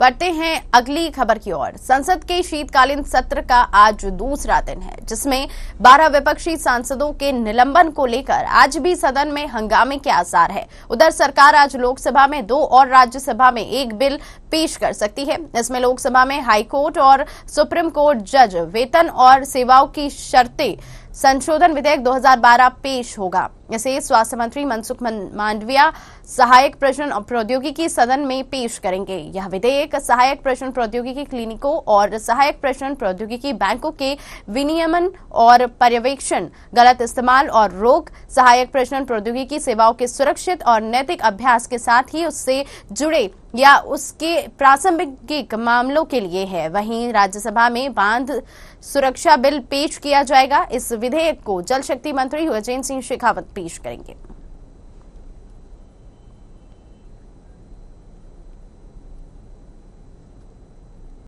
बढ़ते हैं अगली खबर की ओर संसद के शीतकालीन सत्र का आज दूसरा दिन है जिसमें 12 विपक्षी सांसदों के निलंबन को लेकर आज भी सदन में हंगामे के आसार है उधर सरकार आज लोकसभा में दो और राज्यसभा में एक बिल पेश कर सकती है इसमें लोकसभा में हाईकोर्ट और सुप्रीम कोर्ट जज वेतन और सेवाओं की शर्तें संशोधन विधेयक 2012 पेश होगा इसे स्वास्थ्य मंत्री मनसुख मांडविया सहायक प्रश्न प्रौद्योगिकी सदन में पेश करेंगे यह विधेयक सहायक प्रश्न प्रौद्योगिकी क्लिनिकों और सहायक प्रश्न प्रौद्योगिकी बैंकों के विनियमन और पर्यवेक्षण गलत इस्तेमाल और रोक सहायक प्रश्न प्रौद्योगिकी सेवाओं के सुरक्षित और नैतिक अभ्यास के साथ ही उससे जुड़े या उसके प्रासंगिक मामलों के लिए है वहीं राज्यसभा में बांध सुरक्षा बिल पेश किया जाएगा इस विधेयक को जल शक्ति मंत्री गजेंद्र सिंह शेखावत पेश करेंगे